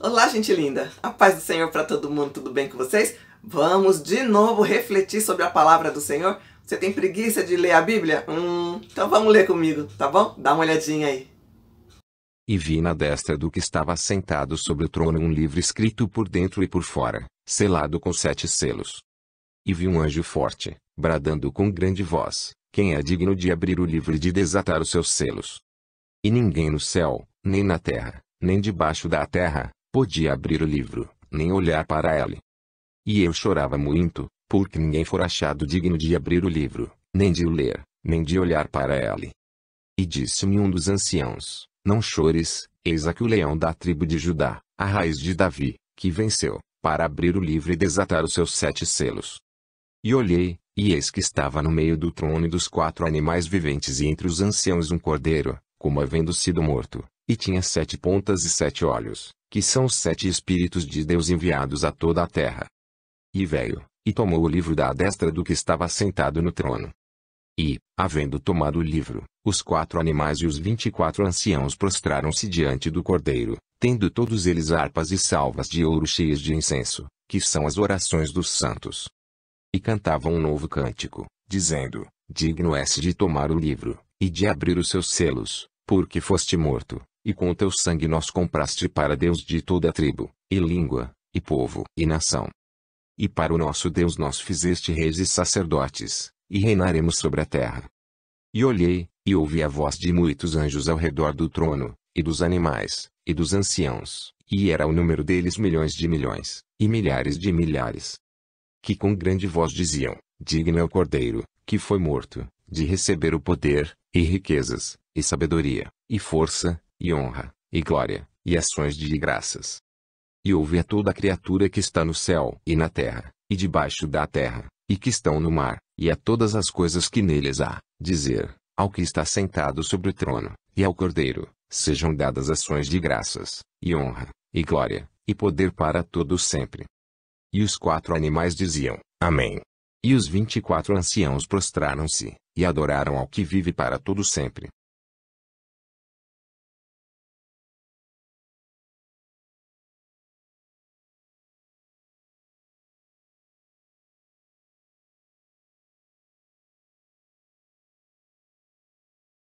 Olá, gente linda! A paz do Senhor para todo mundo, tudo bem com vocês? Vamos de novo refletir sobre a palavra do Senhor? Você tem preguiça de ler a Bíblia? Hum, então vamos ler comigo, tá bom? Dá uma olhadinha aí. E vi na destra do que estava sentado sobre o trono um livro escrito por dentro e por fora, selado com sete selos. E vi um anjo forte, bradando com grande voz: Quem é digno de abrir o livro e de desatar os seus selos? E ninguém no céu, nem na terra, nem debaixo da terra, podia abrir o livro, nem olhar para ele. E eu chorava muito, porque ninguém fora achado digno de abrir o livro, nem de o ler, nem de olhar para ele. E disse-me um dos anciãos, não chores, eis aqui o leão da tribo de Judá, a raiz de Davi, que venceu, para abrir o livro e desatar os seus sete selos. E olhei, e eis que estava no meio do trono dos quatro animais viventes e entre os anciãos um cordeiro, como havendo sido morto, e tinha sete pontas e sete olhos, que são os sete Espíritos de Deus enviados a toda a terra. E veio, e tomou o livro da destra do que estava sentado no trono. E, havendo tomado o livro, os quatro animais e os vinte e quatro anciãos prostraram-se diante do cordeiro, tendo todos eles harpas e salvas de ouro cheias de incenso, que são as orações dos santos. E cantavam um novo cântico, dizendo: Digno és de tomar o livro, e de abrir os seus selos, porque foste morto, e com o teu sangue nós compraste para Deus de toda tribo, e língua, e povo, e nação. E para o nosso Deus nós fizeste reis e sacerdotes, e reinaremos sobre a terra. E olhei, e ouvi a voz de muitos anjos ao redor do trono, e dos animais, e dos anciãos, e era o número deles milhões de milhões, e milhares de milhares. Que com grande voz diziam: Digno é o Cordeiro, que foi morto, de receber o poder, e riquezas, e sabedoria, e força, e honra, e glória, e ações de graças. E ouve a toda criatura que está no céu e na terra, e debaixo da terra, e que estão no mar, e a todas as coisas que neles há, dizer, ao que está sentado sobre o trono, e ao cordeiro, sejam dadas ações de graças, e honra, e glória, e poder para todos sempre. E os quatro animais diziam, Amém. E os vinte e quatro anciãos prostraram-se, e adoraram ao que vive para todo sempre,